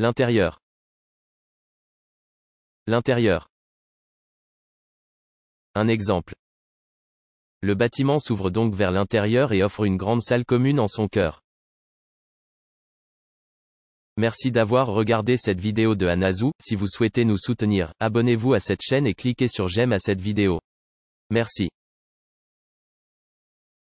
L'intérieur. L'intérieur. Un exemple. Le bâtiment s'ouvre donc vers l'intérieur et offre une grande salle commune en son cœur. Merci d'avoir regardé cette vidéo de Anazou, si vous souhaitez nous soutenir, abonnez-vous à cette chaîne et cliquez sur j'aime à cette vidéo. Merci.